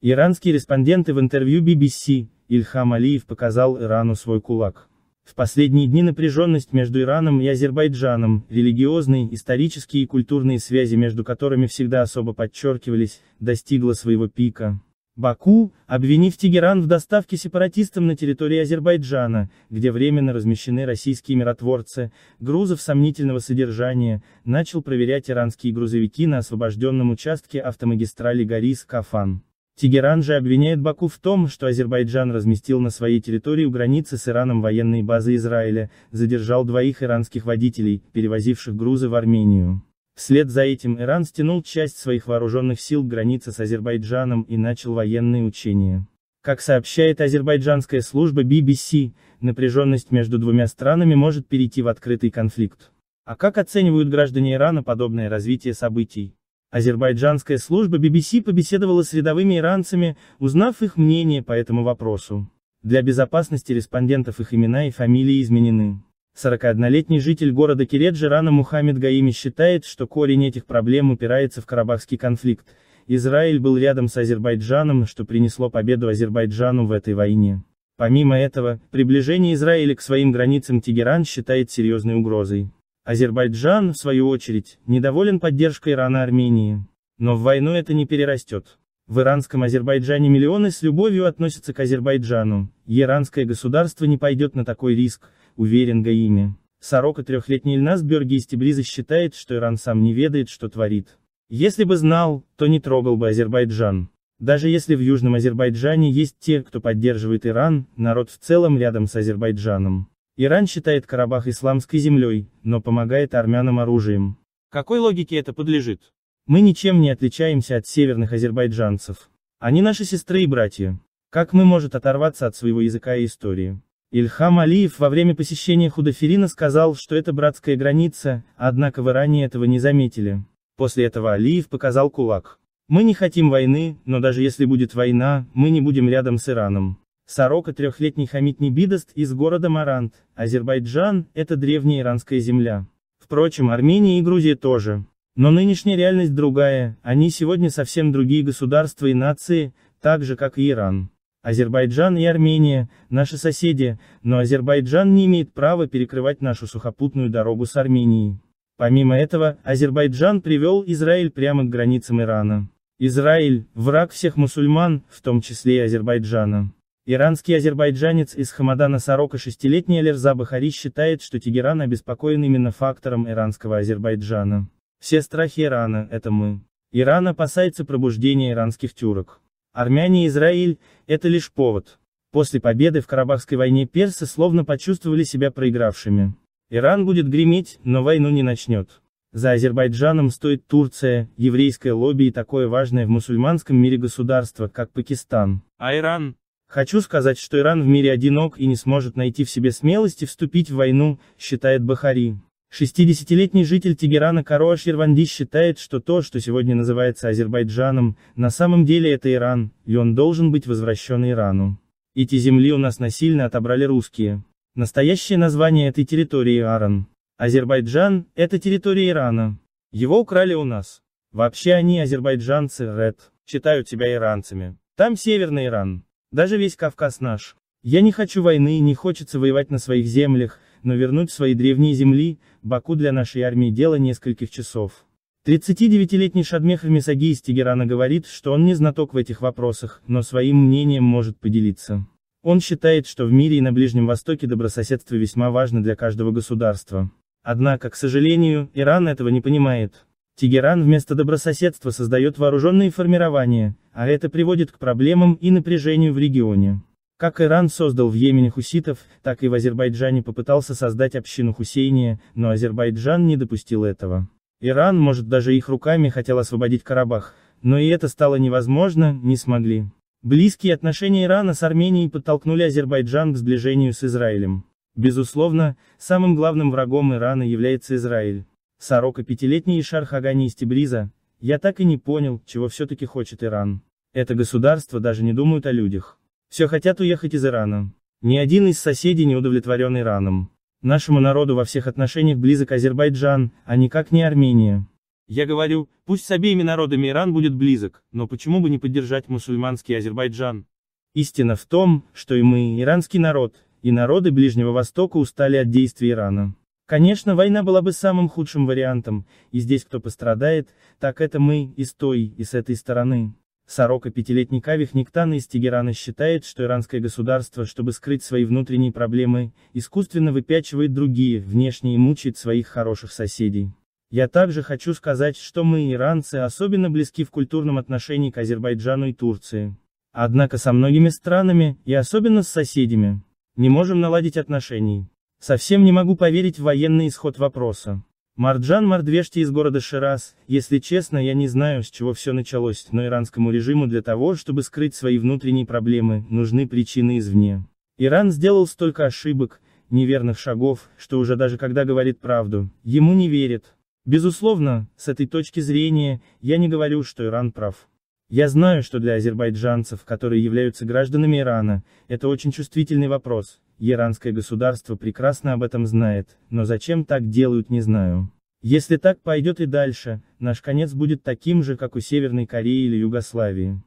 Иранские респонденты в интервью BBC, Ильхам Алиев показал Ирану свой кулак. В последние дни напряженность между Ираном и Азербайджаном, религиозные, исторические и культурные связи между которыми всегда особо подчеркивались, достигла своего пика. Баку, обвинив Тегеран в доставке сепаратистам на территории Азербайджана, где временно размещены российские миротворцы, грузов сомнительного содержания, начал проверять иранские грузовики на освобожденном участке автомагистрали Горис-Кафан. Тегеран же обвиняет Баку в том, что Азербайджан разместил на своей территории у границы с Ираном военные базы Израиля, задержал двоих иранских водителей, перевозивших грузы в Армению. Вслед за этим Иран стянул часть своих вооруженных сил к границе с Азербайджаном и начал военные учения. Как сообщает азербайджанская служба BBC, напряженность между двумя странами может перейти в открытый конфликт. А как оценивают граждане Ирана подобное развитие событий? Азербайджанская служба BBC побеседовала с рядовыми иранцами, узнав их мнение по этому вопросу. Для безопасности респондентов их имена и фамилии изменены. 41-летний житель города Кереджи Рана Мухаммед Гаими считает, что корень этих проблем упирается в Карабахский конфликт. Израиль был рядом с Азербайджаном, что принесло победу Азербайджану в этой войне. Помимо этого, приближение Израиля к своим границам Тегеран считает серьезной угрозой. Азербайджан, в свою очередь, недоволен поддержкой Ирана Армении. Но в войну это не перерастет. В иранском Азербайджане миллионы с любовью относятся к Азербайджану, иранское государство не пойдет на такой риск, уверен Гаими. Сорока трехлетний Ильнас Берги из Тибриза считает, что Иран сам не ведает, что творит. Если бы знал, то не трогал бы Азербайджан. Даже если в Южном Азербайджане есть те, кто поддерживает Иран, народ в целом рядом с Азербайджаном. Иран считает Карабах исламской землей, но помогает армянам оружием. Какой логике это подлежит? Мы ничем не отличаемся от северных азербайджанцев. Они наши сестры и братья. Как мы может оторваться от своего языка и истории? Ильхам Алиев во время посещения Худоферина сказал, что это братская граница, однако в Иране этого не заметили. После этого Алиев показал кулак. Мы не хотим войны, но даже если будет война, мы не будем рядом с Ираном. Сорока трехлетний Хамид Небидост из города Марант, Азербайджан, это древняя иранская земля. Впрочем, Армения и Грузия тоже. Но нынешняя реальность другая, они сегодня совсем другие государства и нации, так же как и Иран. Азербайджан и Армения – наши соседи, но Азербайджан не имеет права перекрывать нашу сухопутную дорогу с Арменией. Помимо этого, Азербайджан привел Израиль прямо к границам Ирана. Израиль – враг всех мусульман, в том числе и Азербайджана. Иранский азербайджанец из Хамадана Сорока шестилетний Алерза Бахари считает, что Тегеран обеспокоен именно фактором иранского Азербайджана. Все страхи Ирана – это мы. Иран опасается пробуждения иранских тюрок. Армяне и Израиль – это лишь повод. После победы в Карабахской войне персы словно почувствовали себя проигравшими. Иран будет греметь, но войну не начнет. За Азербайджаном стоит Турция, еврейское лобби и такое важное в мусульманском мире государство, как Пакистан. А Иран, Хочу сказать, что Иран в мире одинок и не сможет найти в себе смелости вступить в войну, считает Бахари. 60-летний житель Тегерана Кароа Ширванди считает, что то, что сегодня называется Азербайджаном, на самом деле это Иран, и он должен быть возвращен Ирану. Эти земли у нас насильно отобрали русские. Настоящее название этой территории Аран. Азербайджан – это территория Ирана. Его украли у нас. Вообще они, азербайджанцы, ред, считают себя иранцами. Там северный Иран. Даже весь Кавказ наш. Я не хочу войны и не хочется воевать на своих землях, но вернуть свои древние земли, Баку для нашей армии дело нескольких часов. 39-летний Шадмехов Мисаги из Тегерана говорит, что он не знаток в этих вопросах, но своим мнением может поделиться. Он считает, что в мире и на Ближнем Востоке добрососедство весьма важно для каждого государства. Однако, к сожалению, Иран этого не понимает. Тегеран вместо добрососедства создает вооруженные формирования, а это приводит к проблемам и напряжению в регионе. Как Иран создал в Йемене хуситов, так и в Азербайджане попытался создать общину Хусейния, но Азербайджан не допустил этого. Иран, может даже их руками хотел освободить Карабах, но и это стало невозможно, не смогли. Близкие отношения Ирана с Арменией подтолкнули Азербайджан к сближению с Израилем. Безусловно, самым главным врагом Ирана является Израиль. Сорока пятилетний Ишар Хагани из Тибриза, я так и не понял, чего все-таки хочет Иран. Это государство даже не думают о людях. Все хотят уехать из Ирана. Ни один из соседей не удовлетворен Ираном. Нашему народу во всех отношениях близок Азербайджан, а никак не Армения. Я говорю, пусть с обеими народами Иран будет близок, но почему бы не поддержать мусульманский Азербайджан? Истина в том, что и мы, иранский народ, и народы Ближнего Востока устали от действий Ирана. Конечно, война была бы самым худшим вариантом, и здесь кто пострадает, так это мы, и с той, и с этой стороны. Сорока пятилетний Кавих Никтана из Тегерана считает, что иранское государство, чтобы скрыть свои внутренние проблемы, искусственно выпячивает другие, внешне и мучает своих хороших соседей. Я также хочу сказать, что мы, иранцы, особенно близки в культурном отношении к Азербайджану и Турции. Однако со многими странами, и особенно с соседями, не можем наладить отношений. Совсем не могу поверить в военный исход вопроса. Марджан Мардвешти из города Шираз, если честно, я не знаю, с чего все началось, но иранскому режиму для того, чтобы скрыть свои внутренние проблемы, нужны причины извне. Иран сделал столько ошибок, неверных шагов, что уже даже когда говорит правду, ему не верят. Безусловно, с этой точки зрения, я не говорю, что Иран прав. Я знаю, что для азербайджанцев, которые являются гражданами Ирана, это очень чувствительный вопрос, иранское государство прекрасно об этом знает, но зачем так делают не знаю. Если так пойдет и дальше, наш конец будет таким же, как у Северной Кореи или Югославии.